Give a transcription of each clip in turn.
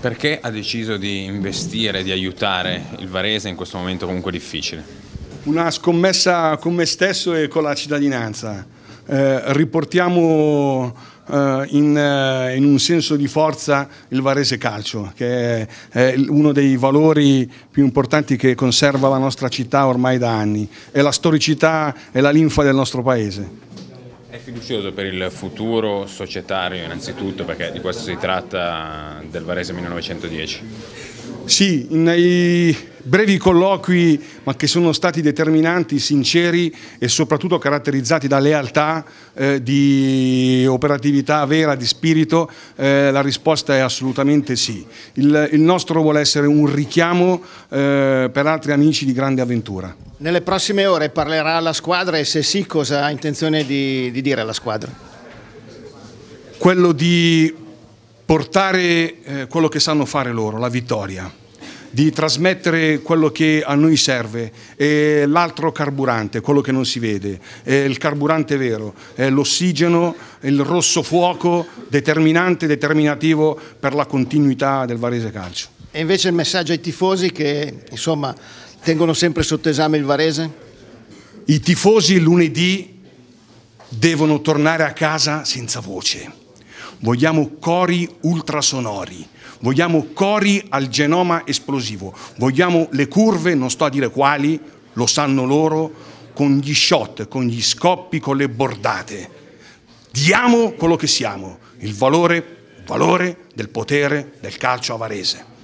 Perché ha deciso di investire, di aiutare il Varese in questo momento comunque difficile? Una scommessa con me stesso e con la cittadinanza. Eh, riportiamo eh, in, eh, in, un senso di forza il Varese Calcio, che è, è uno dei valori più importanti che conserva la nostra città ormai da anni, è la storicità e la linfa del nostro paese. È fiducioso per il futuro societario innanzitutto perché di questo si tratta del Varese 1910. Sì, nei brevi colloqui, ma che sono stati determinanti, sinceri e soprattutto caratterizzati da lealtà, eh, di operatività vera, di spirito, eh, la risposta è assolutamente sì. Il, il, nostro vuole essere un richiamo eh, per altri amici di grande avventura. Nelle prossime ore parlerà la squadra e se sì cosa ha intenzione di, di dire alla squadra? Quello di portare eh, quello che sanno fare loro, la vittoria, di trasmettere quello che a noi serve, l'altro carburante, quello che non si vede, eh, il carburante vero, l'ossigeno, il rosso fuoco determinante, determinativo per la continuità del Varese Calcio. E invece il messaggio ai tifosi che insomma Tengono sempre sotto esame il Varese? I tifosi lunedì devono tornare a casa senza voce. Vogliamo cori ultrasonori, vogliamo cori al genoma esplosivo, vogliamo le curve, non sto a dire quali, lo sanno loro, con gli shot, con gli scoppi, con le bordate. Diamo quello che siamo, il valore, valore del potere del calcio a Varese.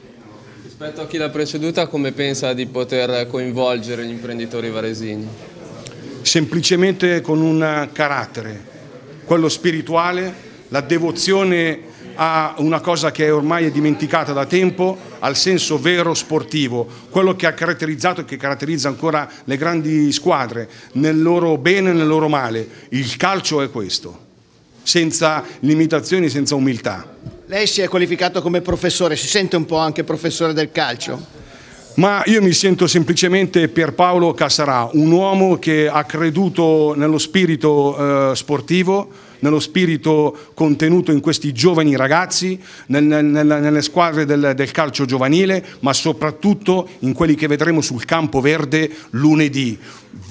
Rispetto a chi l'ha preceduta, come pensa di poter coinvolgere gli imprenditori varesini? Semplicemente con un carattere, quello spirituale, la devozione a una cosa che ormai è dimenticata da tempo, al senso vero sportivo, quello che ha caratterizzato e che caratterizza ancora le grandi squadre, nel loro bene e nel loro male. Il calcio è questo, senza limitazioni, senza umiltà. Lei si è qualificato come professore, si sente un po' anche professore del calcio? Ma io mi sento semplicemente Pierpaolo Cassarà, un uomo che ha creduto nello spirito eh, sportivo, nello spirito contenuto in questi giovani ragazzi, nel, nel, nelle squadre del, del, calcio giovanile, ma soprattutto in quelli che vedremo sul campo verde lunedì.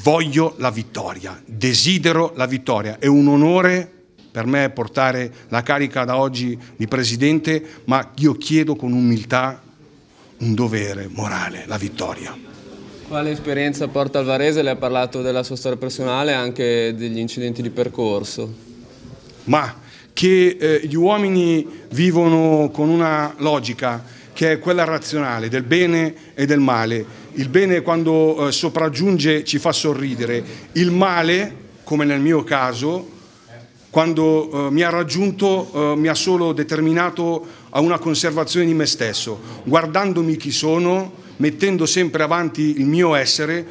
Voglio la vittoria, desidero la vittoria, è un onore per me portare la carica da oggi di presidente, ma io chiedo con umiltà un dovere morale, la vittoria. Quale esperienza porta al Varese? Lei ha parlato della sua storia personale e anche degli incidenti di percorso. Ma che eh, gli uomini vivono con una logica che è quella razionale del bene e del male. Il bene quando eh, sopraggiunge ci fa sorridere, il male, come nel mio caso, quando eh, mi ha raggiunto eh, mi ha solo determinato a una conservazione di me stesso, guardandomi chi sono, mettendo sempre avanti il mio essere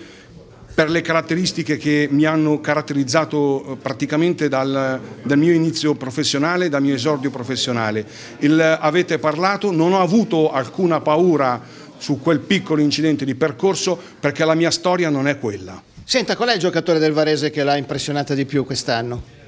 per le caratteristiche che mi hanno caratterizzato eh, praticamente dal, dal, mio inizio professionale, dal mio esordio professionale. Il, avete parlato, non ho avuto alcuna paura su quel piccolo incidente di percorso perché la mia storia non è quella. Senta, qual è il giocatore del Varese che l'ha impressionata di più quest'anno?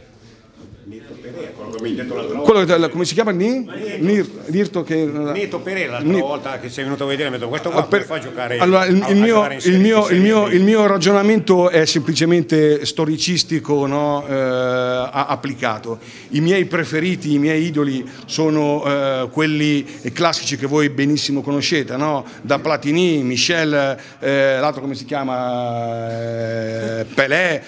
quello che, come si chiama? Ni? Nir, Nirto che... Nirto Perella l'altra Nir. volta che sei venuto a vedere mi ha detto questo qua ah, per, fa giocare allora, il, a, il, mio, il, mio, mio, il, mio, ragionamento è semplicemente storicistico no? eh, applicato i miei preferiti, i miei idoli sono eh, quelli classici che voi benissimo conoscete no? da Platini, Michel eh, l'altro come si chiama eh, Pelé,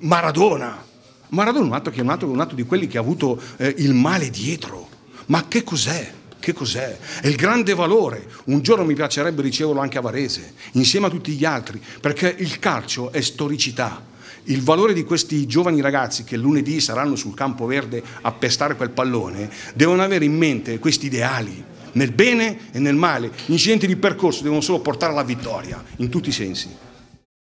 Maradona Maradona è un altro, che è un altro, un altro di quelli che ha avuto eh, il male dietro. Ma che cos'è? Che cos'è? È il grande valore. Un giorno mi piacerebbe riceverlo anche a Varese, insieme a tutti gli altri, perché il calcio è storicità. Il valore di questi giovani ragazzi che lunedì saranno sul campo verde a pestare quel pallone devono avere in mente questi ideali, nel bene e nel male. Gli incidenti di percorso devono solo portare alla vittoria, in tutti i sensi.